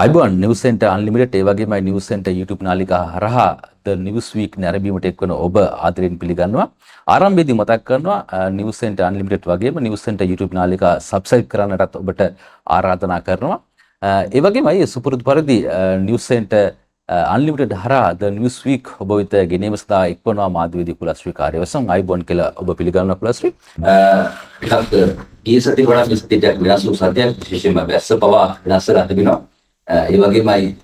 අයිබන් නිවසෙන්ට අන්ලිමිට ඒවගේම නිවසෙන්ට YouTube නාලිකා හරහා නිවස් week නැරඹීමට එක්වන ඔබ ආදරෙන් පිළිගන්නවා ආරම්භයේදී මතක් කරනවා නිවසෙන්ට අන්ලිමිටඩ් වගේම නිවසෙන්ට YouTube නාලිකා සබ්ස්ක්‍රයිබ් කරන්නටත් ඔබට ආරාධනා කරනවා ඒ වගේමයි සුපුරුදු පරිදි නිවසෙන්ට අන්ලිමිටඩ් හරහා ද නිවස් වීක් ඔබ වෙත ගෙනීම සඳහා එක්වනවා මාධ්‍යවේදී කුලශ්‍රී කාර්යවසම් අයිබන් කියලා ඔබ පිළිගන්නවා කුලශ්‍රී ඒකත් ගිය සතියේ වඩා මේ සතියේ වෙනස් වූ සත්‍යයක් විශේෂයෙන්ම වැස්ස පවා වෙනස් වෙලා තිබෙනවා ඒ වගේමයි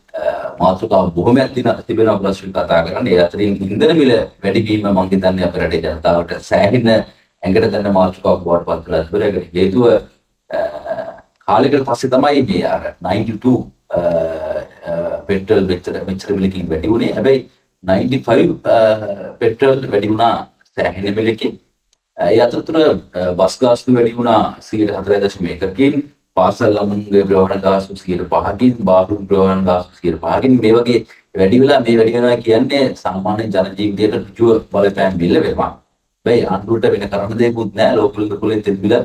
මාතෘකාව බොහොමයක් තිබෙනවා අපලා ශ්‍රී කතා කරන්නේ. ඒ අතරින් ඉන්ධන මිල වැඩි වීම මම හිතන්නේ අපේ රටේ ජනතාවට සෑහෙන ඇඟට දැනෙන මාතෘකාවක් බවට පත් වෙලා තිබුණා. ඒකට හේතුව කාලයකට පස්සේ තමයි මේ අර 92 පෙට්‍රල් මෙච්චර මෙච්චර මිලකින් වැඩි වුණේ. හැබැයි 95 පෙට්‍රල් වැඩි වුණා සෑහෙන මිලකින්. ඒ අතරතුර බස් ගාස්තු වැඩි වුණා 4.1කින්. පාසල් ළමුන්ගේ ප්‍රවණ දාසුස් කියන පහකින් බාහුම් ප්‍රවණ දාසුස් කියන පහකින් මේ වගේ වැඩි වෙලා මේ වැඩි වෙනවා කියන්නේ සාමාන්‍ය ජන ජීවිතයට ඍජුව බලපෑම් බිල්ල වෙනවා. වෙයි අඳුරට වෙන කරන්න දෙයක්වත් නැහැ ලෝකවල කුලෙන් තිබිලා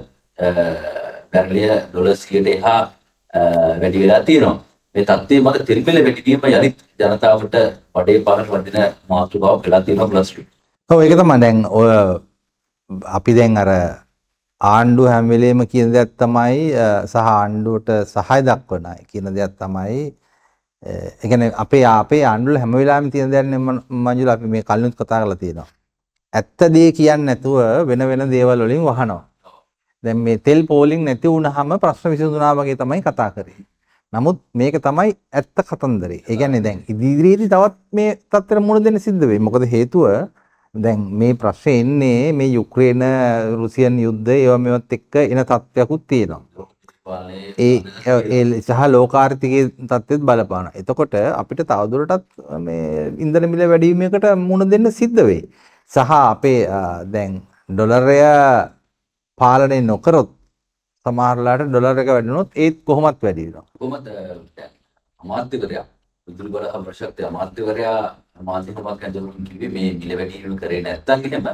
බැරලිය ඩොලර්ස් කියට එහා වැඩි වෙලා තියෙනවා. මේ தත්ත්වය මත තිරිපිල වැටිීම යනිත් ජනතාවට වඩේ පහට වදින මාතෘකාවක් වෙලා තියෙනවා ප්ලස් 2. ඔව් ඒක තමයි දැන් ඔය අපි දැන් අර ආණ්ඩුව හැම වෙලේම කියන දෙයක් තමයි සහ ආණ්ඩුවට සහාය දක්වන අය කියන දෙයක් තමයි ඒ කියන්නේ අපේ අපේ ආණ්ඩුවල හැම වෙලාවෙම තියෙන දෙයක් නේ මංජුලා අපි මේ කලිනුත් කතා කරලා තියෙනවා. ඇත්ත දේ කියන්නේ නැතුව වෙන වෙන දේවල් වලින් වහනවා. දැන් මේ තෙල් පෝලිං නැති වුනහම ප්‍රශ්න විසඳුනා වගේ තමයි කතා කරේ. නමුත් මේක තමයි ඇත්ත කතන්දරේ. ඒ කියන්නේ දැන් ඉදිරියේදී තවත් මේ තත්ත්වෙට මුහුණ දෙන්න සිද්ධ වෙයි. මොකද හේතුව දැන් මේ ප්‍රශ්නේ එන්නේ මේ යුක්‍රේන රුසියන් යුද්ධය ඒවා මේවත් එක්ක එන තත්ත්වයක්ත් තියෙනවා. ඒ ඒ සහ ලෝකාර්ථිකයේ තත්ත්වෙත් බලපානවා. එතකොට අපිට තවදුරටත් මේ ඉන්ධන මිල වැඩි වීමකට මුහුණ දෙන්න සිද්ධ වෙයි. සහ අපේ දැන් ඩොලරය පාලනය නොකරොත් සමහරලාට ඩොලර් එක වැඩි වුණොත් ඒත් කොහොමත් වැඩි වෙනවා. කොහොමද අමාත්‍යවරයා විදුලි බල අමාත්‍යවරයා මාධ්‍යකමත් කැජලුන් කිව්වේ මේ මිලවැටීම කරේ නැත්තම් එහෙම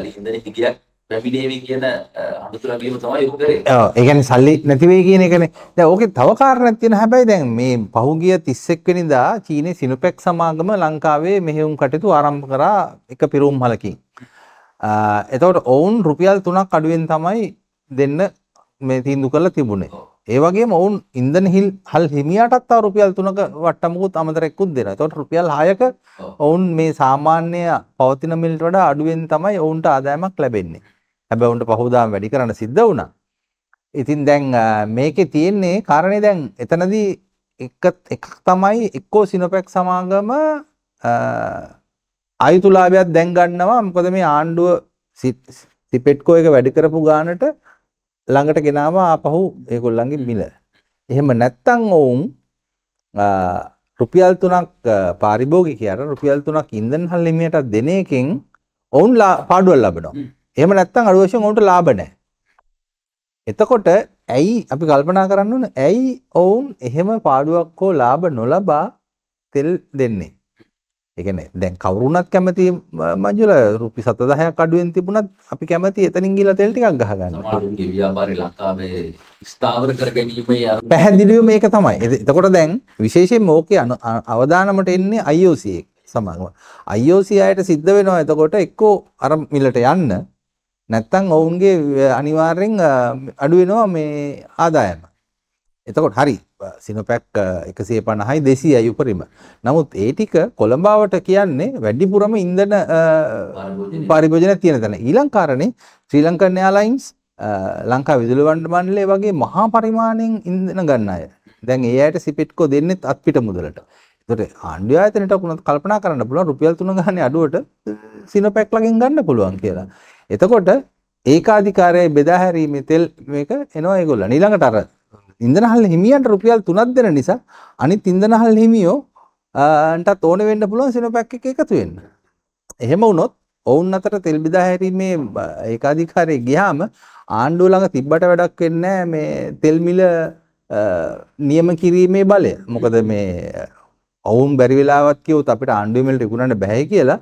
යලි ඉන්ධන හිගයක් පැමිණේවි කියන අනුතුර ගැනීම තමයි ඒක කරේ. ඔව් ඒ කියන්නේ සල්ලි නැති වෙයි කියන එකනේ. දැන් ඕකේ තව කාරණයක් තියෙනවා හැබැයි දැන් මේ පහුගිය 31 වෙනිදා චීනේ සිනුපෙක් සමාගම ලංකාවේ මෙහෙයුම් කටයුතු ආරම්භ කරා එක පිරුම් මලකින්. එතකොට ඔවුන් රුපියල් 3ක් අඩුවෙන් තමයි දෙන්න මේ තීන්දුව කරලා තිබුණේ. ඒ වගේම ඔවුන් ඉන්දන හිල් හල් හිමියටත් ආ රුපියල් 3ක වට්ටමකුත් අමතරෙකුත් දෙනවා. ඒතකොට රුපියල් 6ක ඔවුන් මේ සාමාන්‍ය පවතින මිලට වඩා අඩුවෙන් තමයි ඔවුන්ට ආදායමක් ලැබෙන්නේ. හැබැයි ඔවුන්ට පහුදාම් වැඩි කරන්න සිද්ධ වුණා. ඉතින් දැන් මේකේ තියෙන්නේ කාරණේ දැන් එතනදී එක එකක් තමයි එක්කෝ සිනොපෙක් සමාගම අයුතුලාභයක් දැන් ගන්නවා මොකද මේ ආණ්ඩුව සිපෙට්කෝ එක වැඩි කරපු ගානට ළඟට ගෙනාව ආපහු ඒගොල්ලන්ගේ මිල. එහෙම නැත්තම් ඔවුන් රුපියල් 3ක් පාරිභෝගිකයාට රුපියල් 3ක් ඉන්ධන හල්ලිමියට දෙන එකෙන් ඔවුන් පාඩුවක් ලබනවා. එහෙම නැත්තම් අඩු වශයෙන් ඔවුන්ට ලාභ නැහැ. එතකොට ඇයි අපි කල්පනා කරන්න ඕන ඇයි ඔවුන් එහෙම පාඩුවක් හෝ ලාභ නොලබා තෙල් දෙන්නේ ඒ කියන්නේ දැන් කවුරුණත් කැමති මංජුල රුපියල් 70000ක් අඩුවෙන් තිබුණත් අපි කැමති එතනින් ගිහලා තෙල් ටිකක් ගහ ගන්න. සමහරවිට ව්‍යාපාරේ ලංකාවේ ස්ථාවර කර ගැනීමේ අර පැහැදිලිව මේක තමයි. එතකොට දැන් විශේෂයෙන්ම ඕකේ අවදානමට එන්නේ IOC එක සමගම. IOC අයට සිද්ධ වෙනවා එතකොට එක්කෝ අර මිලට යන්න නැත්තම් ඔවුන්ගේ අනිවාර්යෙන් අඩු වෙනවා මේ ආදායම. එතකොට හරි සිනොපැක් 150යි 200යි උපරිම. නමුත් ඒ ටික කොළඹාවට කියන්නේ වැඩිපුරම ඉන්ධන පරිභෝජන තියෙන තැන. ඊළඟ කාරණේ ශ්‍රී ලංකන් එයාලයින්ස් ලංකා විදුලි මණ්ඩලය වගේ මහා පරිමාණයෙන් ඉන්ධන ගන්න අය. දැන් ඒ අයට සිපිට්කෝ දෙන්නෙත් අත්පිට මුදලට. ඒතකොට ආණ්ඩුව ආයතනයට උනත් කල්පනා කරන්න පුළුවන් රුපියල් 3 ගන්න අඩුවට සිනොපැක් ලගෙන් ගන්න පුළුවන් කියලා. එතකොට ඒකාධිකාරයේ බෙදා හැරීමේ තෙල් මේක එනවා ඒගොල්ලන්. ඊළඟට අර ඉන්දනහල් හිමියන්ට රුපියල් තුනක් දෙන නිසා අනිත් ඉන්දනහල් හිමියෝ ටත් ඕන වෙන්න පුළුවන් සිනොපැක් එක එකතු වෙන්න. එහෙම වුණොත් ඔවුන් අතර තෙල් බිදා හැරීමේ ඒකාධිකාරය ගියාම ආණ්ඩුව ළඟ තිබ්බට වැඩක් වෙන්නේ මේ තෙල් මිල නියම කිරීමේ බලය. මොකද මේ ඔවුන් බැරි වෙලාවත් කිව්වොත් අපිට ආණ්ඩුවේ මිලට ඉක්ුණන්න බෑ කියලා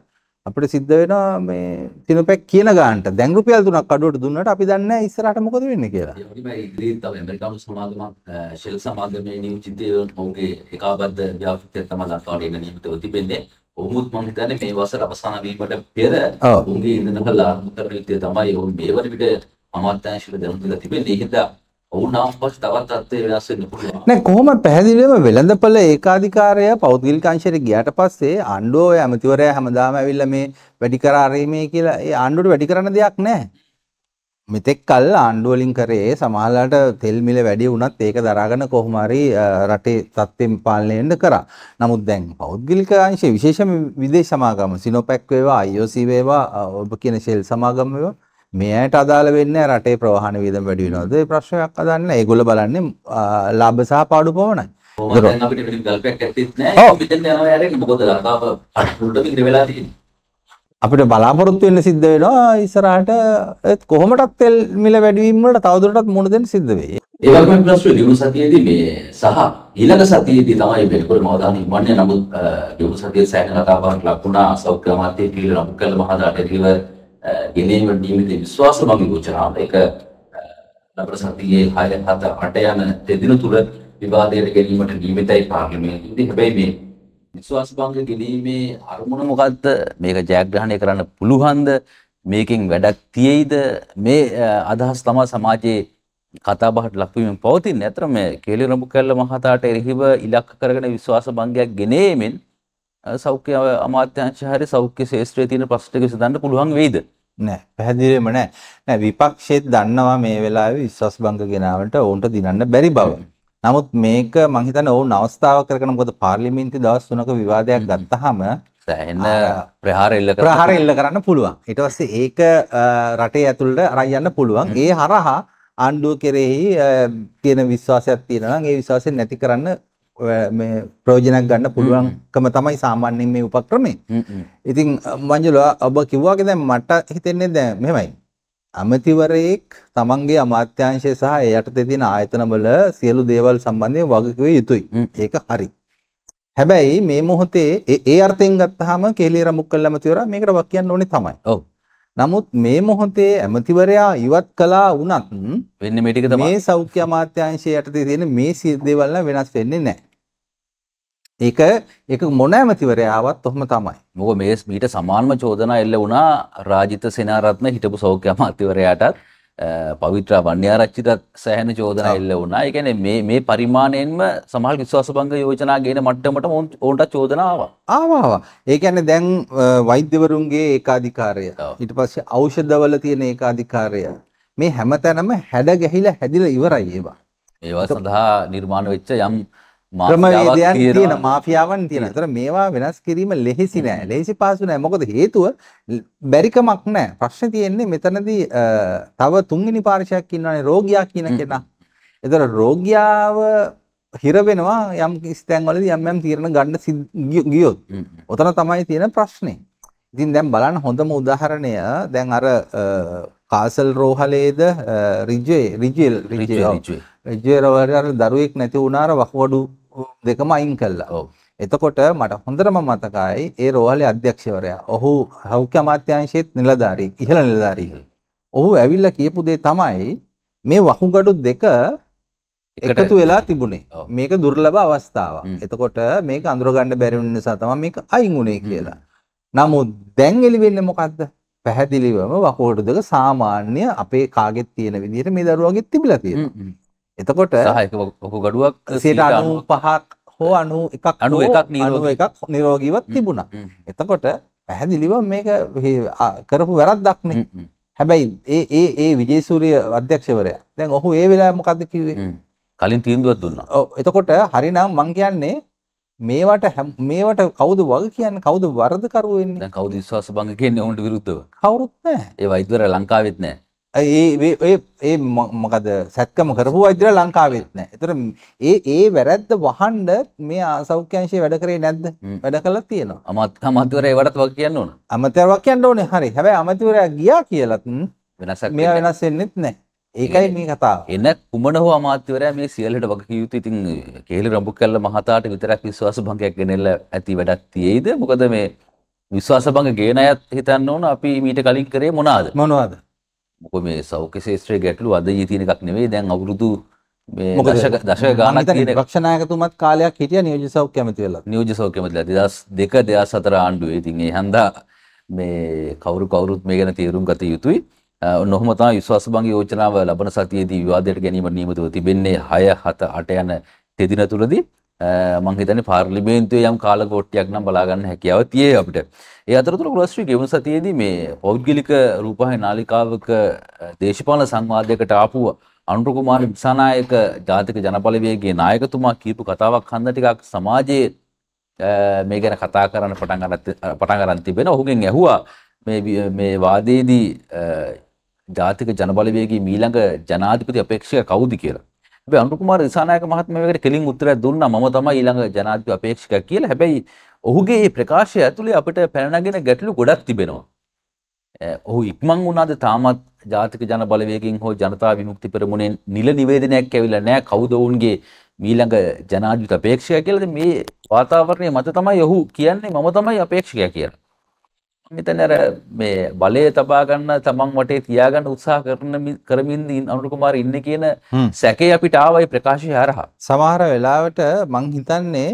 අපිට සිද්ධ වෙනවා මේ තිනපැක් කියන ගානට දැන් රුපියල් 3ක් අඩුවට දුන්නට අපි දන්නේ නැහැ ඉස්සරහට මොකද වෙන්නේ කියලා. ඒ ඉදිරියේ තව ඇමරිකානු සමාගමක් ෂෙල් සමාගමේ නියුචිතය ඔහුගේ ඒකාබද්ධ ව්‍යාපෘතිය තමයි ලංකාවට එන්න නියමිතව තිබෙන්නේ. ඔහුත් මම හිතන්නේ මේ වසර අවසන් වීමට පෙර ඔහුගේ ඉඳන කළ අනුතර නීතිය තමයි ඔහු මේ වරිවිට අමාත්‍යාංශවල දැනුම් දීලා තිබෙන්නේ. ඒ හින්දා නෑ කොහොම පැහැදිලිවම වෙළඳපළ ඒකාධිකාරය පෞද්ගලික අංශයට ගියාට පස්සේ ආණ්ඩුව ඔය ඇමතිවරයා හැමදාම ඇවිල්ලා මේ වැඩි කර අරීමේ කියලා ඒ ආණ්ඩුවට වැඩි කරන දෙයක් නැහැ. මෙතෙක් කල් ආණ්ඩුව වලින් කරේ සමහරලාට තෙල් මිල වැඩි වුණත් ඒක දරාගෙන කොහොම හරි රටේ තත්ත්වෙම් පාලනය වෙන්න කරා. නමුත් දැන් පෞද්ගලික අංශයේ විශේෂම විදේශ සමාගම සිනොපැක් වේවා IOC වේවා ඔබ කියන ෂෙල් සමාගම වේවා මේ අයට අදාළ වෙන්නේ රටේ ප්‍රවාහන වියදම වැඩි වෙනවද? ඒ ප්‍රශ්නයක් අදාළ නැහැ. ඒගොල්ලෝ බලන්නේ ලාභ සහ පාඩු පමණයි. ඔව් දැන් අපිට පිටින් ගල්පයක් ඇත්තෙත් නැහැ. මෙතෙන් යනවා යාරේ මොකද ලංකාව අටුල්ට ඉඳ වෙලා තියෙන්නේ. අපිට බලාපොරොත්තු වෙන්න සිද්ධ වෙනවා ඉස්සරහට කොහොමටත් තෙල් මිල වැඩිවීම වලට තවදුරටත් මුහුණ දෙන්න සිද්ධ වෙයි. ඒ වගේම ප්‍රශ්නේ දිනු සතියේදී මේ සහ ඊළඟ සතියේදී තමයි මේකට මවදාන ඉවන්නේ නමුත් දිනු සතියේ සෑහෙන කතාවක් ලක්ුණා සෞඛ්‍ය අමාත්‍යයේ කියලා නමුත් කළ මහදාට රිවර් ගෙනීමට නියමිත විශ්වාස මම යෝජනාව ඒක නවර සතියේ 6 7 8 යන දෙදින තුල විවාදයට ගැනීමට නියමිතයි පාර්ලිමේන්තුවේදී හැබැයි මේ විශ්වාස භංග ගැනීමේ අරමුණ මොකද්ද මේක ජයග්‍රහණය කරන්න පුළුවන්ද මේකෙන් වැඩක් තියෙයිද මේ අදහස් තමයි සමාජයේ කතාබහට ලක්වීමෙන් පවතින්නේ. අතර මේ කේලි රඹුකැල්ල මහතාට එරෙහිව ඉලක්ක කරගෙන විශ්වාස භංගයක් ගෙනීමෙන් සෞඛ්‍ය අමාත්‍යංශ හරි සෞඛ්‍ය ශේෂත්‍රයේ තියෙන ප්‍රශ්නක විසඳන්න පුළුවන් වෙයිද? නෑ පැහැදිලිවම නෑ. නෑ විපක්ෂයේත් දන්නවා මේ වෙලාවේ විශ්වාසභංග ගෙනාවට ඔවුන්ට දිනන්න බැරි බව. නමුත් මේක මං හිතන්නේ ඔවුන් අවස්ථාවක් කරගෙන මොකද පාර්ලිමේන්තු දවස් තුනක විවාදයක් ගත්තාම සෑහෙන ප්‍රහාර එල්ල කරන්න ප්‍රහාර එල්ල කරන්න පුළුවන්. ඊට පස්සේ ඒක රටේ ඇතුළට අරන් යන්න පුළුවන්. ඒ හරහා ආණ්ඩුව කෙරෙහි තියෙන විශ්වාසයක් තියෙනවා නම් ඒ විශ්වාසය නැති කරන්න මේ ප්‍රයෝජනක් ගන්න පුළුවන්කම තමයි සාමාන්‍යයෙන් මේ උපක්‍රමේ. ඉතින් මංජුල ඔබ කිව්වා වගේ දැන් මට හිතෙන්නේ දැන් මෙහෙමයි. අමතිවරයෙක් තමන්ගේ අමාත්‍යංශය සහ ඒ යටතේ තියෙන ආයතනවල සියලු දේවල් සම්බන්ධයෙන් වගකීම යුතුයි. ඒක හරි. හැබැයි මේ මොහොතේ ඒ අර්ථයෙන් ගත්තාම කේලියර මුක්කල් ඇමතිවරයා මේකට වක් කියන්න ඕනේ තමයි. ඔව්. නමුත් මේ මොහොතේ ඇමතිවරයා ඉවත් කළා වුණත් වෙන්නේ මේ ටික තමයි. මේ සෞඛ්‍ය අමාත්‍යංශය යටතේ තියෙන මේ සිය දේවල් වෙනස් වෙන්නේ නැහැ. ඒක ඒක මොන ඇමතිවරයාවත් ඔහොම තමයි. මොකද මේ මීට සමානම චෝදනා එල්ල වුණා රාජිත සේනාරත්න හිටපු සෞඛ්‍ය අමාත්‍යවරයාටත් පවිත්‍ර වන්‍යාරච්චිටත් සෑහෙන චෝදනා එල්ල වුණා. ඒ කියන්නේ මේ මේ පරිමාණයෙන්ම සමහර විශ්වාසභංග යෝජනා ගේන මට්ටමට ඕන්ට චෝදනා ආවා. ආවා ආවා. ඒ කියන්නේ දැන් වෛද්‍යවරුන්ගේ ඒකාධිකාරය ඊට පස්සේ ඖෂධවල තියෙන ඒකාධිකාරය මේ හැමතැනම හැඩ ගැහිලා හැදිලා ඉවරයි ඒවා. ඒවා සඳහා නිර්මාණ වෙච්ච යම් ක්‍රමවේදයන් තියෙන මාෆියාවන් තියෙන. ඒතර මේවා වෙනස් කිරීම ලෙහෙසි නෑ. ලෙහෙසි පාසු නෑ. මොකද හේතුව බැරිකමක් නෑ. ප්‍රශ්නේ තියෙන්නේ මෙතනදී තව තුන්වෙනි පාර්ශයක් ඉන්නවනේ රෝගියා කියන කෙනා. ඒතර රෝගියාව හිර වෙනවා යම් ස්තැන්වලදී යම් යම් තීරණ ගන්න ගියොත්. ඔතන තමයි තියෙන ප්‍රශ්නේ. ඉතින් දැන් බලන්න හොඳම උදාහරණය දැන් අර කාසල් රෝහලේද රිජේ රිජේ රිජේ රිජේ රවර දරුවෙක් නැති වුණාර වහවඩු දෙකම අයින් කළා. එතකොට මට හොඳටම මතකයි ඒ රෝහලේ අධ්‍යක්ෂවරයා. ඔහු හවුක අමාත්‍යාංශයේත් නිලධාරියෙක්, ඉහළ නිලධාරියෙක්. ඔහු ඇවිල්ලා කියපු දේ තමයි මේ වකුගඩු දෙක එකතු වෙලා තිබුණේ. මේක දුර්ලභ අවස්ථාවක්. එතකොට මේක අඳුරගන්න බැරි වෙන නිසා තමයි මේක අයින් වුණේ කියලා. නමුත් දැන් එළි වෙන්නේ මොකද්ද? පැහැදිලිවම වකුගඩු දෙක සාමාන්‍ය අපේ කාගෙත් තියෙන විදිහට මේ දරුවාගෙත් තිබිලා තියෙනවා. එතකොට ඔහු ගඩුවක් සියට අනු පහක් හෝ අනු එකක් අනු එකක් නිරෝ එකක් නිරෝගීවත් තිබුණා එතකොට පැහැදිලිව මේක කරපු වැරද්දක්නේ හැබැයි ඒ ඒ ඒ විජේසූරිය අධ්‍යක්ෂවරයා දැන් ඔහු ඒ වෙලාවේ මොකද්ද කිව්වේ කලින් තීන්දුවක් දුන්නා. ඔව් එතකොට හරිනම් මං කියන්නේ මේවට මේවට කවුද වග කියන්නේ කවුද වරදකරුව වෙන්නේ? දැන් කවුද විශ්වාස භංග කියන්නේ උන්ට විරුද්ධව? කවුරුත් නැහැ. ඒවා ඉදවර ලංකාවෙත් නැහැ. ඒ ඒ මොකද සැත්කම කරපු වෛද්‍යර ලංකාවෙත් නෑ. ඒතර ඒ ඒ වැරද්ද වහන්න මේ සෞඛ්‍යංශයේ වැඩ කරේ නැද්ද? වැඩ කළා තියෙනවා. අමත් අමතිවරයා ඒවටත් වගේ කියන්න ඕන. අමතිවරයා කියන්න ඕනේ. හරි. හැබැයි අමතිවරයා ගියා කියලත් වෙනසක් මෙයා වෙනස් වෙන්නෙත් නෑ. ඒකයි මේ කතාව. එන කුමන හෝ අමාත්‍යවරයා මේ සියල්ලට වගකිය යුතු ඉතින් කේලි රඹුකැල්ල මහතාට විතරක් විශ්වාස භංගයක් ගෙනෙලා ඇති වැඩක් තියෙයිද? මොකද මේ විශ්වාස භංග ගේන අයත් හිතන්න ඕන අපි මීට කලින් කරේ මොනවාද? මොනවාද? මොක මේ සෞඛ්‍ය ශේත්‍රයේ ගැටලු අද ඊ තියෙන එකක් නෙවෙයි දැන් අවුරුදු මේ දශක දශක ගානක් තියෙන රක්ෂණායකතුමත් කාලයක් හිටියා නියෝජ්‍ය සෞඛ්‍ය ඇමති වෙලා නියෝජ්‍ය සෞඛ්‍ය ඇමතිලා 2002 2004 ආණ්ඩුවේ ඉතින් ඒ හන්දා මේ කවුරු කවුරුත් මේ ගැන තීරුම් ගත යුතුයි නොහොම තමයි විශ්වාස භංග යෝජනාව ලබන සතියේදී විවාදයට ගැනීම නියමිතව තිබෙන්නේ 6 7 8 යන තෙදින තුලදී මං හිතන්නේ පාර්ලිමේන්තුවේ යම් කාල කෝට්ටියක් නම් බලා ගන්න හැකියාව තියේ අපිට. ඒ අතරතුර ගොස්ශ්‍රී ගෙවුණු සතියේදී මේ පෞද්ගලික රූපවාහිනී නාලිකාවක දේශපාලන සංවාදයකට ආපු අනුර කුමාර විසනායක ජාතික ජනපලවේගයේ නායකතුමා කියපු කතාවක් හන්ද ටිකක් සමාජයේ මේ ගැන කතා කරන්න පටන් ගන්න පටන් ගන්න තිබෙන ඔහුගෙන් ඇහුවා මේ මේ වාදයේදී ජාතික ජනබලවේගයේ ඊළඟ ජනාධිපති අපේක්ෂක කවුද කියලා. හැබැයි අනුකුමාර දිසානායක මහත්මයා මේකට කෙලින් උත්තරයක් දුන්නා මම තමයි ඊළඟ ජනාධිපති අපේක්ෂකයා කියලා. හැබැයි ඔහුගේ මේ ප්‍රකාශය ඇතුලේ අපිට පැන ගැටලු ගොඩක් තිබෙනවා. ඔහු ඉක්මන් වුණාද තාමත් ජාතික ජන බලවේගයෙන් හෝ ජනතා විමුක්ති පෙරමුණෙන් නිල නිවේදනයක් ඇවිල්ලා නැහැ කවුද ඔවුන්ගේ මීළඟ ජනාධිපති අපේක්ෂකයා කියලාද මේ වාතාවරණය මත තමයි ඔහු කියන්නේ මම තමයි අපේක්ෂකයා කියලා. මෙතන අර මේ බලය තබා ගන්න තමන් වටේ තියාගන්න උත්සාහ කරන කරමින් අනුර කුමාර ඉන්නේ කියන සැකේ අපිට ආවයි ප්‍රකාශය හරහා. සමහර වෙලාවට මං හිතන්නේ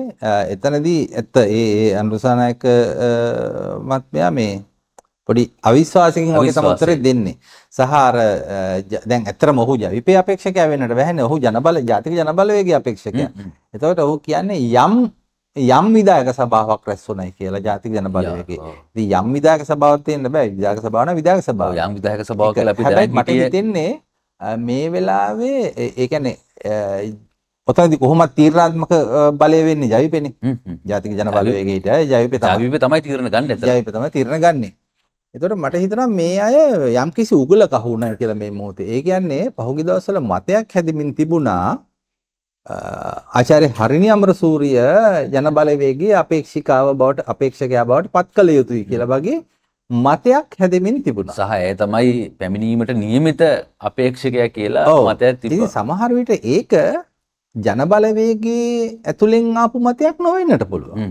එතනදී ඇත්ත ඒ ඒ අනුරසානායක මත්මයා මේ පොඩි අවිශ්වාසකින් වගේ තම උත්තරේ දෙන්නේ. සහ අර දැන් ඇත්තටම ඔහු ජවිපේ අපේක්ෂකයා වෙන්නට බැහැනේ. ඔහු ජනබල ජාතික ජනබලවේගයේ අපේක්ෂකයා. එතකොට ඔහු කියන්නේ යම් යම් විධායක සභාවක් රැස් වුණයි කියලා ජාතික ජනබලවේගයේ. ඉතින් යම් විධායක සභාවක් තියෙන්න බෑ. විධායක සභාව නම් විධායක සභාව. යම් විධායක සභාව කියලා අපි දැන් මට හිතෙන්නේ මේ වෙලාවේ ඒ කියන්නේ ඔතනදී කොහොමද තීරණාත්මක බලය වෙන්නේ ජවිපෙනේ. ජාතික ජනබලවේගයට ජවිපෙ තමයි. ජවිපෙ තමයි තීරණ ගන්න ඇත්තට. ජවිපෙ තමයි තීරණ ගන්නෙ. එතකොට මට හිතෙනවා මේ අය යම්කිසි උගලක වුණා කියලා මේ මොහොතේ. ඒ කියන්නේ පහුගිය දවස්වල මතයක් හැදෙමින් තිබුණා ආචාර්ය හරිනි අමරසූරිය ජනබලවේගයේ අපේක්ෂිකාව බවට අපේක්ෂකයා බවට පත් කළ යුතුයි කියලා වගේ මතයක් හැදෙමින් තිබුණා. සහ ඒ තමයි පැමිණීමට නියමිත අපේක්ෂකයා කියලා මතයක් තිබුණා. සමහර විට ඒක ජනබලවේගයේ ඇතුලෙන් ආපු මතයක් නොවෙන්නට පුළුවන්.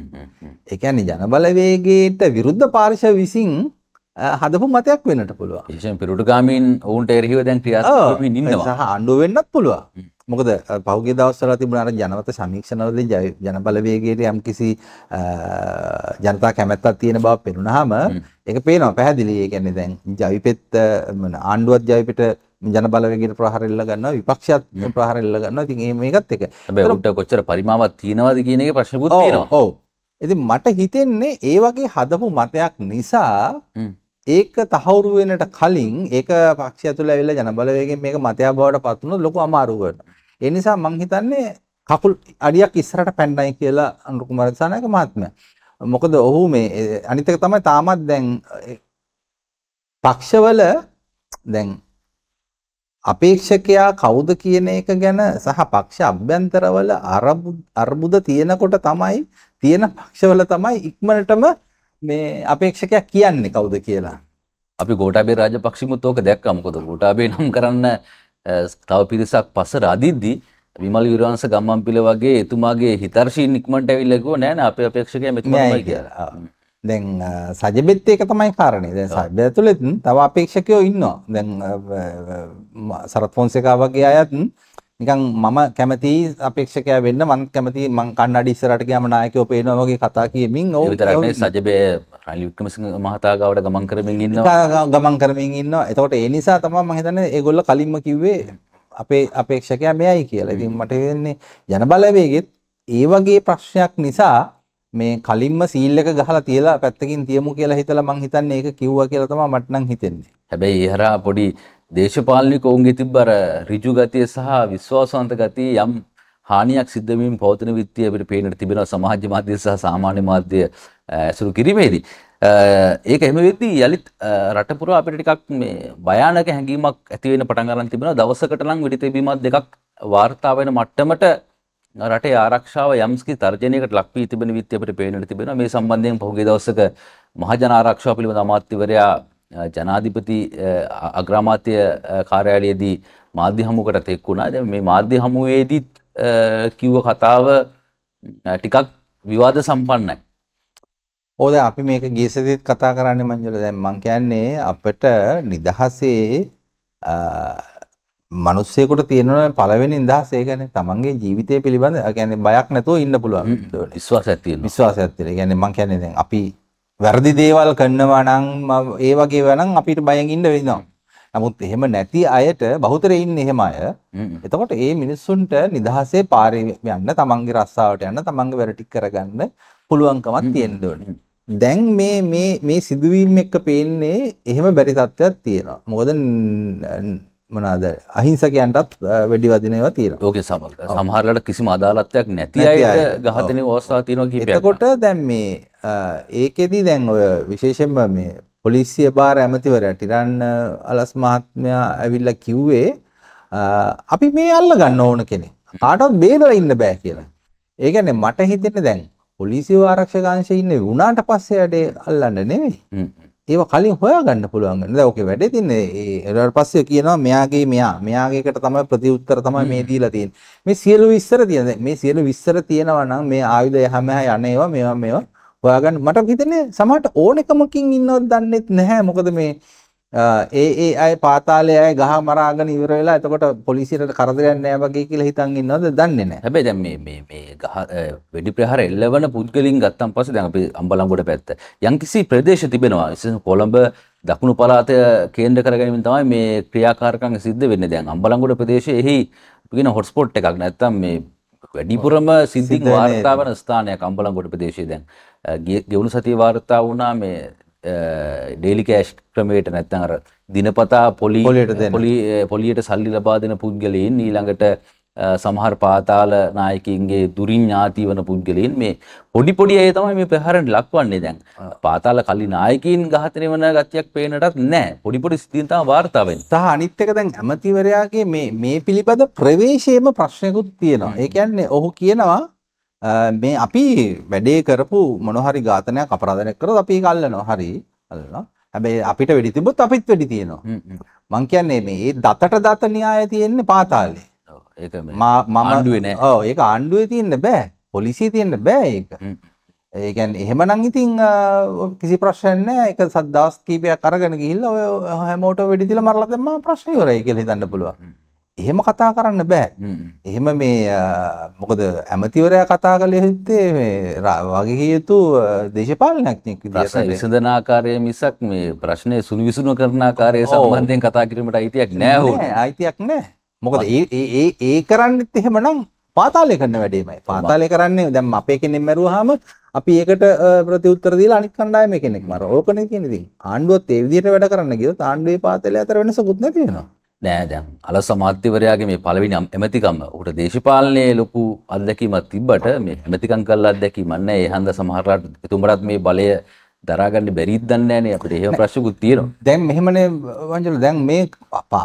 ඒ කියන්නේ ජනබලවේගයට විරුද්ධ පාර්ශ්ව විසින් හදපු මතයක් වෙන්නට පුළුවන්. විශේෂයෙන් පිරුටුගාමීන් ඔවුන්ට එරෙහිව දැන් ක්‍රියාත්මක වෙමින් ඉන්නවා. සහ ආණ්ඩුව වෙන්නත් පුළුවන්. මොකද පහුගිය දවස්වල තිබුණ අර ජනවත සමීක්ෂණවලදී ජනබලවේගයේ යම්කිසි ජනතා කැමැත්තක් තියෙන බව පෙනුනහම ඒක පේනවා පැහැදිලි. ඒ කියන්නේ දැන් ජවිපෙත් ආණ්ඩුවත් ජවිපෙට ජනබලවේගයට ප්‍රහාර එල්ල ගන්නවා විපක්ෂයත් ප්‍රහාර එල්ල ගන්නවා. ඉතින් මේකත් එක. හැබැයි උන්ට කොච්චර පරිමාවක් තියෙනවද කියන එකේ ප්‍රශ්නකුත් තියෙනවා. ඔව්. ඉතින් මට හිතෙන්නේ ඒ වගේ හදපු මතයක් නිසා ඒක තහවුරු වෙනට කලින් ඒක පක්ෂය තුළ ඇවිල්ලා ජනබලවේගයෙන් මේක මතයක් බවට පත් වුණොත් ලොකු අමාරුවක් වෙනවා. ඒ නිසා මම හිතන්නේ කකුල් අඩියක් ඉස්සරහට පැන්නයි කියලා අනුර කුමාර දිසානායක මහත්මයා. මොකද ඔහු මේ අනිත් එක තමයි තාමත් දැන් පක්ෂවල දැන් අපේක්ෂකයා කවුද කියන එක ගැන සහ පක්ෂ අභ්‍යන්තරවල අර්බුද තියෙනකොට තමයි තියෙන පක්ෂවල තමයි ඉක්මනටම මේ අපේක්ෂකයා කියන්නේ කවුද කියලා. අපි ගෝඨාභය රාජපක්ෂිමුත් ඕක දැක්කා. මොකද ගෝඨාභය නම් කරන්න තව පිරිසක් පසර අදිද්දි විමල් විරවංශ ගම්මන්පිල වගේ එතුමාගේ හිතර්ශීන් ඉක්මනට ඇවිල්ලා කිව්ව නෑ නෑ අපේ අපේක්ෂකයා මෙතුමාමයි කියලා. දැන් සජබෙත් ඒක තමයි කාරණේ. දැන් සජබ ඇතුළෙත් තව අපේක්ෂකයෝ ඉන්නවා. දැන් සරත් ෆොන්සේකා වගේ අයත් නිකන් මම කැමති අපේක්ෂකයා වෙන්න මම කැමති මං කන්නඩි ඉස්සරහට ගියාම නායකයෝ පේනවා වගේ කතා කියමින් ඔව් විතරක් නෙවෙයි සජබේ රනිල් වික්‍රමසිංහ මහතා ගාවට ගමන් කරමින් ඉන්නවා ගමන් කරමින් ඉන්නවා එතකොට ඒ නිසා තමයි මම හිතන්නේ ඒගොල්ලෝ කලින්ම කිව්වේ අපේ අපේක්ෂකයා මෙයයි කියලා ඉතින් මට වෙන්නේ ජනබලවේගෙත් ඒ වගේ ප්‍රශ්නයක් නිසා මේ කලින්ම සීල් එක ගහලා තියලා පැත්තකින් තියමු කියලා හිතලා මං හිතන්නේ ඒක කිව්වා කියලා තමයි මට නම් හිතෙන්නේ හැබැයි ඒ හරහා පොඩි දේශපාලනික ඔවුන්ගේ තිබ්බර ඍජු ගතිය සහ විශ්වාසවන්ත ගතිය යම් හානියක් සිද්ධ වීම පවතින විත්තිය අපිට පේන්නට තිබෙනවා සමාජ මාධ්‍ය සහ සාමාන්‍ය මාධ්‍ය ඇසුරු කිරීමේදී. ඒක එහෙම වෙද්දී යලිත් රට පුරා අපිට ටිකක් මේ භයානක හැඟීමක් ඇති වෙන්න පටන් ගන්න තිබෙනවා. දවසකට නම් වෙඩි තැබීමක් දෙකක් වාර්තා වෙන මට්ටමට රටේ ආරක්ෂාව යම්කිසි තර්ජනයකට ලක් වී තිබෙන විත්තිය අපිට පේන්නට තිබෙනවා. මේ සම්බන්ධයෙන් පහුගිය දවසක මහජන ආරක්ෂාව පිළිබඳ අමාත්‍යවරයා ජනාධිපති අග්‍රාමාත්‍ය කාර්යාලයේදී මාධ්‍ය හමුවකටත් එක් වුණා. දැන් මේ මාධ්‍ය හමුවේදීත් කිව්ව කතාව ටිකක් විවාද සම්පන්නයි. ඕ දැන් අපි මේක ගිය සතියේත් කතා කරන්නේ මංජල දැන් මං කියන්නේ අපිට නිදහසේ මිනිස්සෙකුට තියෙනවා පළවෙනි නිදහස ඒ කියන්නේ තමන්ගේ ජීවිතය පිළිබඳ ඒ කියන්නේ බයක් නැතුව ඉන්න පුළුවන් විශ්වාසයක් තියෙනවා විශ්වාසයක් තියෙනවා. ඒ කියන්නේ මං කියන්නේ දැන් අපි වැරදි දේවල් කරනවා නම් ඒ වගේ වෙනම් අපිට බයෙන් ඉන්න වෙනවා. නමුත් එහෙම නැති අයට බහුතරේ ඉන්නේ එහෙම අය. එතකොට මේ මිනිස්සුන්ට නිදහසේ පාරේ යන්න, තමන්ගේ රස්සාවට යන්න, තමන්ගේ වැඩ ටික කරගන්න පුළුවන්කමක් තියෙන්න ඕනේ. දැන් මේ මේ මේ සිදුවීම් එක්ක පේන්නේ එහෙම බැරි තත්ත්වයක් තියෙනවා. මොකද මොනවාද අහිංසකයන්ටත් වැඩි වදිනවා තියෙනවා. ඕකේ සමහරවල් සමහරවල් කිසිම අදාළත්වයක් නැති අයට ඝාතනයේ අවස්ථා තියෙනවා කීපයක්. එතකොට දැන් මේ ඒකෙදි දැන් ඔය විශේෂයෙන්ම මේ පොලිසිය භාර ඇමතිවරයා ටිරන් අලස් මහත්මයා ඇවිල්ලා කිව්වේ අපි මේ අල්ල ගන්න ඕන කෙනෙක්. කාටවත් බේරලා ඉන්න බෑ කියලා. ඒ කියන්නේ මට හිතෙන්නේ දැන් පොලිසිය ආරක්ෂක අංශයේ ඉන්නේ වුණාට පස්සේ වැඩේ අල්ලන්න නෙමෙයි. ඒව කලින් හොයාගන්න පුළුවන් වෙන. දැන් ඔකේ වැඩේ තින්නේ ඒ ඊට පස්සේ කියනවා මෙයාගේ මෙයා මෙයාගේකට තමයි ප්‍රතිඋත්තර තමයි මේ දීලා තියෙන්නේ. මේ සියලු විස්තර තියෙන මේ සියලු විස්තර තියෙනවා නම් මේ ආයුධය හැම හැම යන්නේවා මේවා මේවා හොයාගන්න මට හිතන්නේ සමහරට ඕනෙකමකින් ඉන්නවද දන්නෙත් නැහැ මොකද මේ ඒ ඒ අය පාතාලේ අය ගහ මරාගෙන ඉවර වෙලා එතකොට පොලිසියට කරදරයක් නැහැ වගේ කියලා හිතන් ඉන්නවද දන්නේ නැහැ. හැබැයි දැන් මේ මේ මේ ගහ වෙඩි ප්‍රහාර එල්ලවන පුද්ගලින් ගත්තන් පස්සේ දැන් අපි අම්බලන්ගොඩ පැත්ත යම්කිසි ප්‍රදේශ තිබෙනවා විශේෂයෙන් කොළඹ දකුණු පළාත කේන්ද්‍ර කරගැනීමෙන් තමයි මේ ක්‍රියාකාරකම් සිද්ධ වෙන්නේ දැන් අම්බලන්ගොඩ ප්‍රදේශයේ එහි කියන හොට්ස්පොට් එකක් නැත්තම් මේ වැඩිපුරම සිද්ධින් වාර්තා වන ස්ථානයක් අම්බලංගොඩ ප්‍රදේශයේ දැන් ගෙවුණු සතිය වාර්තා වුණා මේ ඩේලි කෑෂ් ක්‍රමයට නැත්නම් අර දිනපතා පොලි පොලියට සල්ලි ලබා දෙන පුද්ගලයන් ඊළඟට සමහර පාතාල නායකින්ගේ දුරින් ඥාති වන පුද්ගලයන් මේ පොඩි පොඩි අය තමයි මේ ප්‍රහාරයට ලක්වන්නේ දැන්. පාතාල කලි නායකයින් ඝාතනය වන ගතියක් පේනටත් නැහැ. පොඩි පොඩි සිතින් තමයි වාර්තා වෙන්නේ. සහ අනිත් එක දැන් ඇමතිවරයාගේ මේ මේ පිළිබඳ ප්‍රවේශයේම ප්‍රශ්නයකුත් තියෙනවා. ඒ කියන්නේ ඔහු කියනවා මේ අපි වැඩේ කරපු මොන හරි ඝාතනයක් අපරාධයක් කරොත් අපි කල්ලනවා. හරි. අල්ලනවා. හැබැයි අපිට වෙඩි තිබ්බොත් අපිත් වෙඩි තියෙනවා. මං කියන්නේ මේ දතට දත න්‍යාය තියෙන්නේ පාතාලේ. මම ඒක ආණ්ඩුවේ තියන්න බෑ පොලිසිය තියන්න බෑ ඒක ඒකැන් එහෙමනං ඉතිං කිසි ප්‍රශ්න එක සද්දස් කීපයක් අරගෙන ගිල්ල ඔය හැමෝට වැඩිදිල මරලතම ප්‍රශ්නයවරයි කෙ හිතන්න පුළුව එහෙම කතා කරන්න බෑ එහෙම මේ මොකද ඇමතිවරය කතා කළ හිත්තේ වගේ යුතු දේශපාලනක්නෙක් විසඳනාකාරය මිසක් මේ ප්‍රශ්නය සුළු විසුණු කරනාකාරය සම්බන්ධයෙන් කතා කිරීමට අයිතියක් නෑ අයිතියක් නෑ මොකද ඒ ඒ කරන්නත් එහෙමනම් පාතාලය කරන්න වැඩේමයි පාතාලය කරන්නේ දැම් අපේ කෙනෙක් මැරුවහම අපි ඒකට ප්‍රතිඋත්තර දීලා අනිත් කණ්ඩායම කෙනෙක් මර ඕකන කියන ඉතින් ආණ්ඩුවත් ඒ විදිහට වැඩ කරන්න ගියොත් ආණ්ඩුවේ පාතාලය අතර වෙනසකුත් නැති වෙනවා නෑ දැන් අලස මාත්‍යවරයාගේ මේ පළවෙනි එමෙතිකම උට දේශපාලනයේ ලොකු අත්දැකීමක් තිබ්බට මේ එමෙතිකම් කළා අත්දැකීමක් නෑ ඒ හන්ද සමහරලාට එතුඹරත් මේ බලය දරාගන්න බැරිත් දන්නෑනේ අපට එහෙම ප්‍රශ්කුත් තියෙනවා දැන් මෙහෙමන වංජල දැන් මේ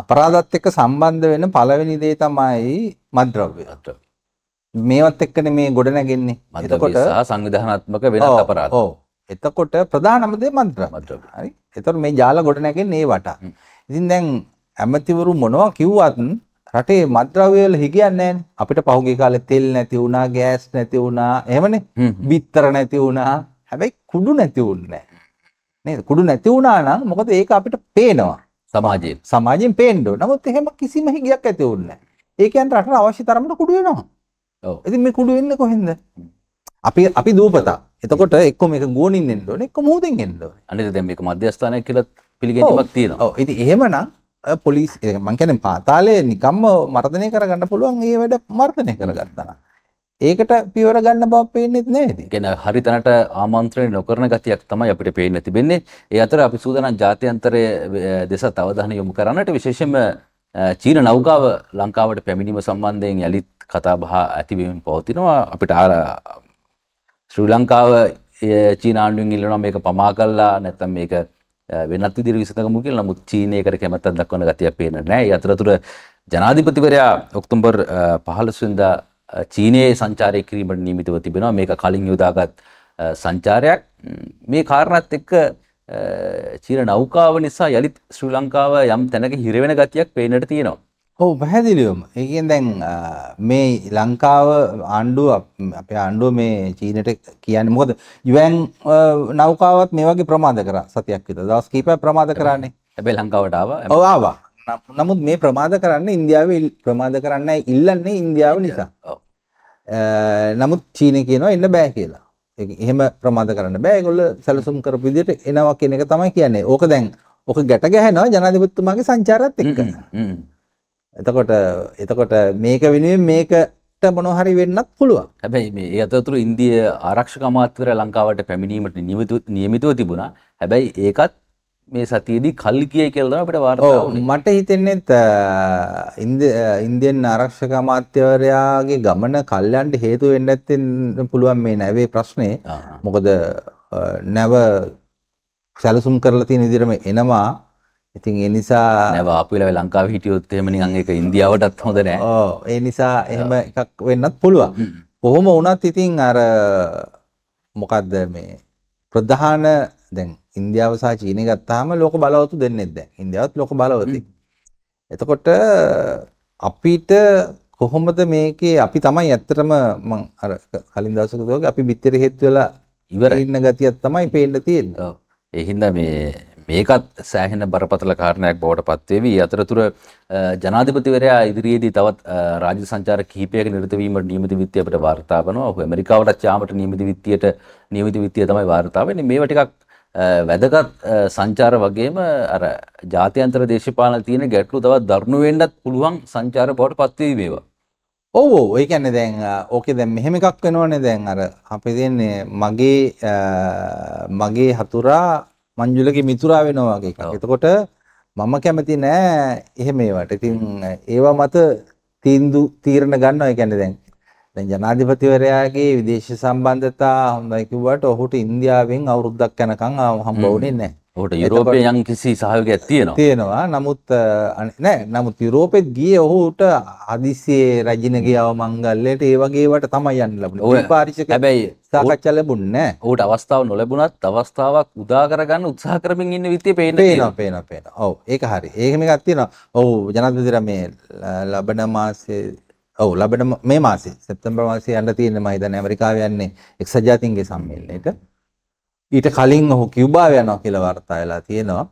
අපරාධත් එක්ක සම්බන්ධ වෙන පළවෙනි දේ තමයි මද්‍රව්‍ය මේවත් එක්කනේ මේ ගොඩ නැගෙන්නේ එතකොට සංවිධානාත්මක වෙනත් අපරාධ ඔව් එතකොට ප්‍රධානම දේ මද්‍රව්‍ය හරි එතකොට මේ ජාල ගොඩ නැගෙන්නේ ඒ වට ඉතින් දැන් ඇමතිවරු මොනවා කිව්වත් රටේ මද්‍රව්‍යවල හිගියන්නේ අපිට පහුගිය කාලේ තෙල් නැති වුණා ගෑස් නැති වුණා එහෙමනේ බිත්තර නැති වුණා හැබැයි කුඩු නැති වුන්නේ නේද? කුඩු නැති වුණා නම් මොකද ඒක අපිට පේනවා සමාජයෙන්. සමාජයෙන් පේන්න ඕන. නමුත් එහෙම කිසිම හිගයක් ඇති වුන්නේ නැහැ. ඒ කියන්නේ රටට අවශ්‍ය තරමට කුඩු වෙනවා. ඔව්. ඉතින් මේ කුඩු වෙන්නේ කොහෙන්ද? අපි අපි දූපතා. එතකොට එක්ක මේක ගෝණින් එන්න ඕනේ, එක්ක මොහොතෙන් එන්න ඕනේ. අනිත් දැන් මේක මධ්‍යස්ථානයක් කියලා පිළිගැනීමක් තියෙනවා. ඔව්. ඉතින් එහෙමනම් පොලිස් මං කියන්නේ පාතාලේ නිකම්ම මර්ධනය කරගන්න පුළුවන් ඒ වැඩ මර්ධනය කරගත්තා නම්. ඒකට පියවර ගන්න බව පේන්නේ නැහැ ඉතින්. කියන හරි තැනට ආමන්ත්‍රණය නොකරන ගතියක් තමයි අපිට පේන්න තිබෙන්නේ. ඒ අතර අපි සූදානම් ජාත්‍යන්තරය දෙසත් අවධානය යොමු කරන්නට විශේෂයෙන්ම චීන නෞකාව ලංකාවට පැමිණීම සම්බන්ධයෙන් යලිත් කතාබහ ඇතිවීම පවතිනවා. අපිට ශ්‍රී ලංකාව චීන ආණ්ඩුවෙන් ඉල්ලනවා මේක පමා කළා නැත්නම් මේක වෙනත් විදිහට විසඳගමු කියලා. නමුත් චීනයකට කැමැත්තක් දක්වන ගතියක් පේන්නේ නැහැ. ඒ අතරතුර ජනාධිපතිවරයා ඔක්තෝබර් 15 වෙනිදා චීනයේ සංචාරය කිරීමට නිමිතව තිබෙනවා මේක කලින් යොදාගත් සංචාරයක් මේ කාරණත් එක්ක චීන නෞකාව නිසා යළිත් ශ්‍රී ලංකාව යම් තැනක හිරවෙන ගතියක් පේනට තියෙනවා. ඔව් පැහැදිලිවම. ඒ කියන්නේ දැන් මේ ලංකාව ආණ්ඩුව අපේ ආණ්ඩුව මේ චීනට කියන්නේ මොකද යුවන් නෞකාවත් මේ වගේ ප්‍රමාද කරා සතියක් විතර. දවස් කීපයක් ප්‍රමාද කරානේ. හැබැයි ලංකාවට ආවා. ඔව් ආවා. නමුත් මේ ප්‍රමාද කරන්න ඉන්දියාවේ ප්‍රමාද කරන්න ඉල්ලන්නේ ඉන්දියාව නිසා. නමුත් චීනය කියනවා එන්න බෑ කියලා. එහෙම ප්‍රමාද කරන්න බෑ. ඒගොල්ලෝ සැලසුම් කරපු විදිහට එනවා කියන එක තමයි කියන්නේ. ඕක දැන් ඕක ගැට ගැහෙනවා ජනාධිපතිතුමාගේ සංචාරයත් එක්ක. එතකොට එතකොට මේක වෙනුවෙන් මේකට මොනව හරි වෙන්නත් පුළුවන්. හැබැයි මේ ඒ අතරතුර ඉන්දිය ආරක්ෂක අමාත්‍යවරයා ලංකාවට පැමිණීමට නියමිතව තිබුණා. හැබැයි ඒකත් මේ සතියේදී කල්ලි කියයි කියලා තමයි අපිට වාර්තා වුනේ. මට හිතෙන්නේත් ඉන්දියන් ආරක්ෂක අමාත්‍යවරයාගේ ගමන කල්යන්ට හේතු වෙන්න නැත්තේ පුළුවන් මේ නැවේ ප්‍රශ්නේ. මොකද නැව සැලසුම් කරලා තියෙන විදිහටම එනවා. ඉතින් ඒ නිසා නැව ආපු වෙලාවේ ලංකාවේ හිටියොත් එහෙම නිකන් ඒක ඉන්දියාවටත් හොඳ නෑ. ඔව් ඒ නිසා එහෙම එකක් වෙන්නත් පුළුවන්. කොහොම වුණත් ඉතින් අර මොකද්ද මේ ප්‍රධාන දැන් ඉන්දියාව සහ චීනය ගත්තාම ලෝක බලවතු දෙන්නෙත් දැන්. ඉන්දියාවත් ලෝක බලවතෙක්. එතකොට අපිට කොහොමද මේකේ අපි තමයි ඇත්තටම මම අර කලින් දවසක කිව්වා අපි පිටතර හේතු වෙලා ඉවර ඉන්න ගතියක් තමයි පේන්න තියෙන්නේ. ඔව්. ඒ හින්දා මේ මේකත් සෑහෙන බරපතල කාරණයක් බවට පත්වේවී අතරතුර ජනාධිපතිවරයා ඉදිරියේදී තවත් රාජ්‍ය සංචාර කීපයක නිරතවීම නියමිත විත්තිය අපට වාර්තා කරනවා. ඔහු ඇමරිකාවට චාමට නියමිත විත්තියට නියමිත විත්තිය තමයි වාර්තා වෙන්නේ. මේවා ටිකක් වැදගත් සංචාර වගේම අර ජාත්‍යන්තර දේශපාලන තියෙන ගැටලු තවත් දරුණු වෙන්නත් පුළුවන් සංචාර බවට පත්වී වේවා. ඔව් ඔව් ඒ කියන්නේ දැන් ඕකේ දැන් මෙහෙම එකක් වෙනවනේ දැන් අර අපි දෙන්නේ මගේ මගේ හතුරා මංජුලගේ මිතුරා වෙනවා වගේ එකක්. එතකොට මම කැමති නෑ එහෙම ඒවට. ඉතින් ඒවා මත තීන්දුව තීරණ ගන්නවා. ඒ කියන්නේ දැන් දැන් ජනාධිපතිවරයාගේ විදේශ සම්බන්ධතා හොඳයි කිව්වට ඔහුට ඉන්දියාවෙන් අවුරුද්දක් යනකම් හම්බ වුණේ නැහැ. ඔහුට යුරෝපයේ යම් කිසි සහයෝගයක් තියෙනවා. තියෙනවා. නමුත් නෑ නමුත් යුරෝපෙත් ගියේ ඔහුට හදිසියේ රජිනගේ අවමංගල්‍යයට ඒ වගේ වට තමයි යන්න ලැබුණේ. ත්‍රිපාරිශක හැබැයි සාකච්ඡා ලැබුණේ නෑ. ඔහුට අවස්ථාව නොලැබුණත් අවස්ථාවක් උදා කරගන්න උත්සාහ කරමින් ඉන්න විදිය පේනවා. පේනවා පේනවා පේනවා. ඔව් ඒක හරි. ඒක මේකක් තියෙනවා. ඔව් ජනාධිපතිතුමා මේ ලබන මාසේ ඔව් ලබන මේ මාසේ සැප්තැම්බර් මාසේ යන්න තියෙන මම හිතන්නේ ඇමරිකාව යන්නේ එක්සත් ජාතීන්ගේ සම්මේලනයට. ඊට කලින් ඔහු කියුබාව යනවා කියලා වාර්තා වෙලා තියෙනවා.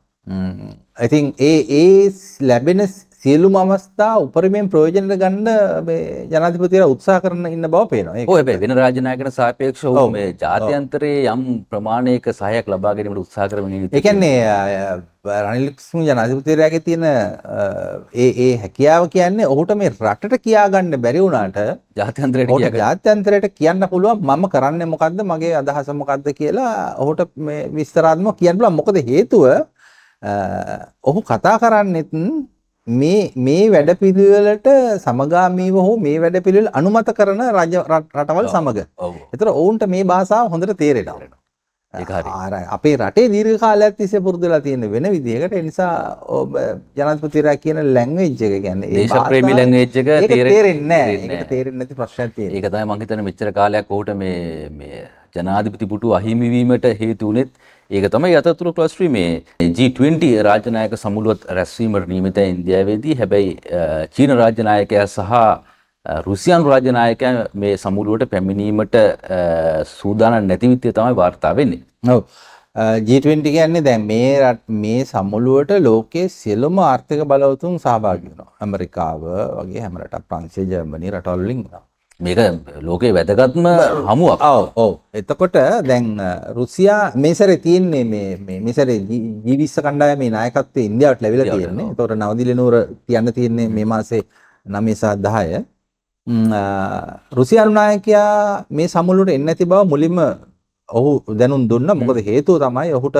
ඉතින් ඒ ඒ ලැබෙන සියලුම අවස්ථා උපරිමයෙන් ප්‍රයෝජනට ගන්න මේ ජනාධිපතිලා උත්සාහ කරන ඉන්න බව පේනවා. ඒක. ඔව් හැබැයි වෙන රාජ්‍ය නායකයන් සාපේක්ෂව මේ ජාත්‍යන්තරයේ යම් ප්‍රමාණයක සහයක් ලබා ගැනීමට උත්සාහ කරමින් ඒ කියන්නේ රනිල් වික්‍රමසිංහ ජනාධිපතිවරයාගේ තියෙන ඒ ඒ හැකියාව කියන්නේ ඔහුට මේ රටට කියා ගන්න බැරි වුණාට ජාත්‍යන්තරයට කියා ජාත්‍යන්තරයට කියන්න පුළුවන් මම කරන්නේ මොකද්ද මගේ අදහස මොකද්ද කියලා ඔහුට මේ විස්තරාත්මකව කියන්න පුළුවන්. මොකද හේතුව ඔහු කතා කරන්නෙත් මේ මේ වැඩපිළිවෙලට සමගාමීව හෝ මේ වැඩපිළිවෙල අනුමත කරන රජ රටවල් සමග. ඒතර ඔවුන්ට මේ භාෂාව හොඳට තේරෙනවා. ඒක හරි. අපේ රටේ දීර්ඝ කාලයක් තිස්සේ පුරුදුලා තියෙන වෙන විදිහකට ඒ නිසා ජනාධිපතිරා කියන ලැන්ග්වේජ් එක කියන්නේ ඒ දේශප්‍රේමී ලැන්ග්වේජ් එක තේරෙන්නේ නැහැ. ඒකට තේරෙන්නේ නැති ප්‍රශ්නයක් තියෙනවා. ඒක තමයි මම හිතන්නේ මෙච්චර කාලයක් ඔහුට මේ මේ ජනාධිපති පුටුව අහිමි වීමට හේතු වුණෙත් ඒක තමයි අතතුරු ක්ලස්ට්‍රීමේ G20 රාජනායක සමුළුවත් රැස්වීමට නියමිතයි ඉන්දියාවේදී. හැබැයි චීන රාජනායකයා සහ රුසියානු රාජනායකයා මේ සමුළුවට පැමිණීමට සූදානම් නැති විදිය තමයි වාර්තා වෙන්නේ. ඔව්. G20 කියන්නේ දැන් මේ රට මේ සමුළුවට ලෝකයේ සියලුම ආර්ථික බලවතුන් සහභාගී වෙනවා. ඇමරිකාව වගේ හැම රටක් ප්‍රංශය, ජර්මනි රටවල් වලින් මේක ලෝකේ වැදගත්ම හමුවක් ඕ එතකොට දැන් රුසියා මේසර තියෙන්නේ මේ මේසර ජීවිස්ස කණ්ඩාය මේ නායකත්වය ඉන්දියාවට ලැබිල තියෙන්නේ තොට නවදිල නූර තියන්න තියෙන්නේ මේ මාසේ නමේසා දහය රුසියානු නායකයා මේ සමුළුට එන්න ඇති බව මුලින්ම ඔහු දැනුම් දුන්න මොකද හේතුව තමයි ඔහුට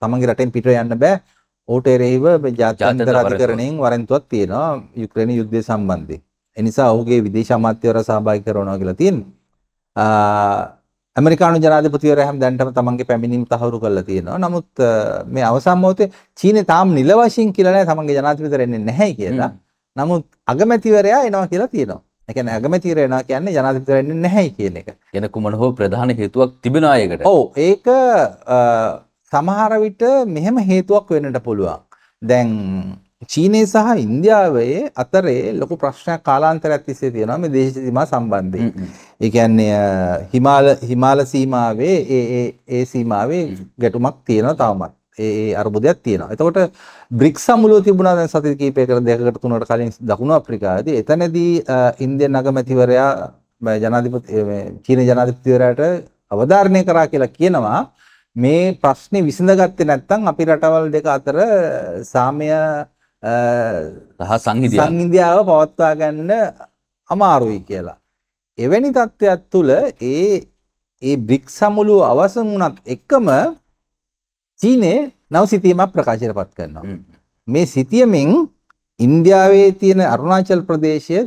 තමන්ගේ රටෙන් පිට යන්න බෑ ඕට එරෙහිව ජාත්‍යන්තර අධිකරණයෙන් වරෙන්තුවක් තියෙනවා යුක්‍රේන යුද්ධය සම්බන්ධයෙන් එනිසා ඔහුගේ විදේශ අමාත්‍යවරයා සහභාගී කරනවා කියලා තියෙනවා. ඇමරිකානු ජනාධිපතිවරයා හැම දැනටම තමන්ගේ පැමිණීම තහවුරු කරලා තියෙනවා. නමුත් මේ අවසන් මොහොතේ චීනේ තාම නිල වශයෙන් කියලා නෑ තමන්ගේ ජනාධිපතිවරයා එන්නේ නැහැ කියලා. නමුත් අගමැතිවරයා එනවා කියලා තියෙනවා. ඒ කියන්නේ අගමැතිවරයා එනවා කියන්නේ ජනාධිපතිවරයා එන්නේ නැහැ කියන එක. වෙන කුමන හෝ ප්‍රධාන හේතුවක් තිබෙන අයකට. ඔව් ඒක සමහර විට මෙහෙම හේතුවක් වෙන්නට පුළුවන්. දැන් චීනය සහ ඉන්දියාවේ අතරේ ලොකු ප්‍රශ්නයක් කාලාන්තරයක් තිස්සේ තියෙනවා මේ දේශ සීමා සම්බන්ධයෙන්. ඒ කියන්නේ හිමාල හිමාල සීමාවේ ඒ ඒ ඒ සීමාවේ ගැටුමක් තියෙනවා තවමත්. ඒ ඒ අර්බුදයක් තියෙනවා. එතකොට බ්‍රික්ස් සමුළුව තිබුණා දැන් සති කිහිපයකට දෙකකට තුනකට කලින් දකුණු අප්‍රිකාවේදී. එතනදී ඉන්දියන් අගමැතිවරයා ජනාධිපති චීන ජනාධිපතිවරයාට අවධාරණය කරා කියලා කියනවා. මේ ප්‍රශ්නේ විසඳගත්තේ නැත්නම් අපි රටවල් දෙක අතර සාමය රහ සංහිදි සංහිදියාව පවත්වා ගන්න අමාරුයි කියලා. එවැනි තත්ත්වයක් තුළ ඒ ඒ බ්‍රික් සමුළුව අවසන් වුණත් එකම චීනේ නව සිතීමක් ප්‍රකාශයට පත් කරනවා. මේ සිතියමින් ඉන්දියාවේ තියෙන අරුණාචල් ප්‍රදේශය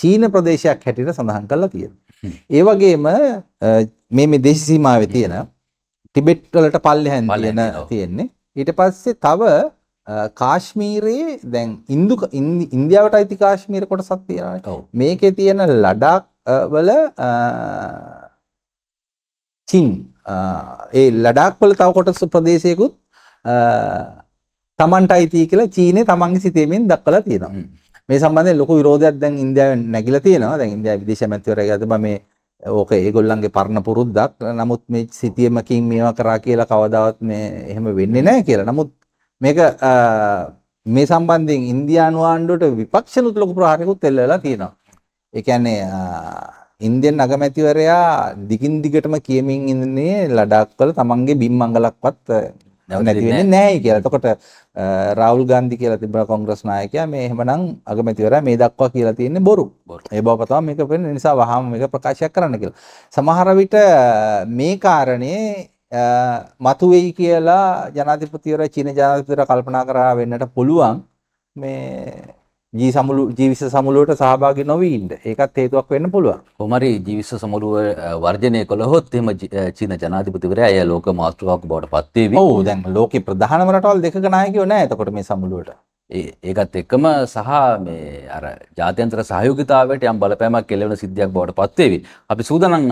චීන ප්‍රදේශයක් හැටියට සඳහන් කරලා තියෙනවා. ඒ වගේම මේ මේ දේශ සීමාවේ තියෙන ටිබෙට් වලට පල්ලෙහැන් තියෙන තියෙන්නේ. ඊට පස්සේ තව කාශ්මීරයේ දැන් ඉන්දු ඉන්දියාවට අයිති කාශ්මීර කොටසක් තියෙනවා. මේකේ තියෙන ලඩාක් වල චින් ඒ ලඩාක් වල තව කොටස් ප්‍රදේශයකුත් තමන්ට අයිති කියලා චීනේ තමන්ගේ සිතීමෙන් දක්වලා තියෙනවා. මේ සම්බන්ධයෙන් ලොකු විරෝධයක් දැන් ඉන්දියාවෙන් නැගිලා තියෙනවා. දැන් ඉන්දියාවේ විදේශ ඇමතිවරයාගේ මේ ඕක ඒගොල්ලන්ගේ පරණ පුරුද්දක්. නමුත් මේ සිතියමකින් මේවා කරා කියලා කවදාවත් මේ එහෙම වෙන්නේ නැහැ කියලා. නමුත් මේක මේ සම්බන්ධයෙන් ඉන්දියානු ආණ්ඩුවට විපක්ෂනුත් ලොකු ප්‍රහාරයකුත් එල්ලලා තියෙනවා. ඒ කියන්නේ ඉන්දියන් අගමැතිවරයා දිගින් දිගටම කියමින් ඉන්නේ ලඩාක්වල තමන්ගේ බිම් මංගලක්වත් නැති වෙන්නේ නැහැ කියලා. එතකොට රාහුල් ගාන්ධි කියලා තිබුණ කොංග්‍රස් නායකයා මේ එහෙමනම් අගමැතිවරයා මේ දක්වා කියලා තියෙන්නේ බොරු. ඒ බව පතවා මේක වෙන නිසා වහාම මේක ප්‍රකාශයක් කරන්න කියලා. සමහර විට මේ කාරණේ මතුවෙයි කියලා ජනාධිපතිවර චීන ජනාධිපතිවර කල්පනා කරා වෙන්නට පුළුවන් මේ ජී සමුළු ජීවිස සමුළුවට සහභාගී නොවී ඉන්න. ඒකත් හේතුවක් වෙන්න පුළුවන්. කොහොමරි ජීවිස සමුළුව වර්ජනය කළහොත් එහෙම චීන ජනාධිපතිවරයා එය ලෝක මාතෘකාවක් බවට පත් වේවි. ඔව් දැන් ලෝකේ ප්‍රධානම රටවල් දෙකක නායකයෝ නැහැ. එතකොට මේ සමුළුවට. ඒකත් එක්කම සහ මේ අර ජාත්‍යන්තර සහයෝගිතාවට යම් බලපෑමක් කෙලවෙන සිද්ධියක් බවට පත්වේවි. අපි සූදානම්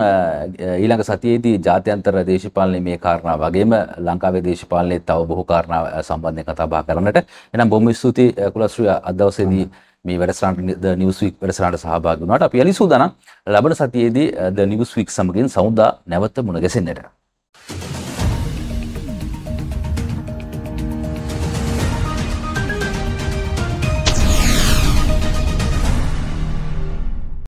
ඊළඟ සතියේදී ජාත්‍යන්තර දේශපාලනයේ මේ කාරණා වගේම ලංකාවේ දේශපාලනයේ තව බොහෝ කාරණා සම්බන්ධයෙන් කතා බහ කරන්නට. එහෙනම් බොහොම ස්තුතියි කුලශ්‍රිය අද දවසේදී මේ වැඩසටහනට ද නිවුස් වීක් වැඩසටහනට සහභාගී වුණාට අපි යලි සූදානම් ලබන සතියේදී ද නිවුස් වීක් සමගින් සමුදා නැවත මුණ ගැසෙන්නට.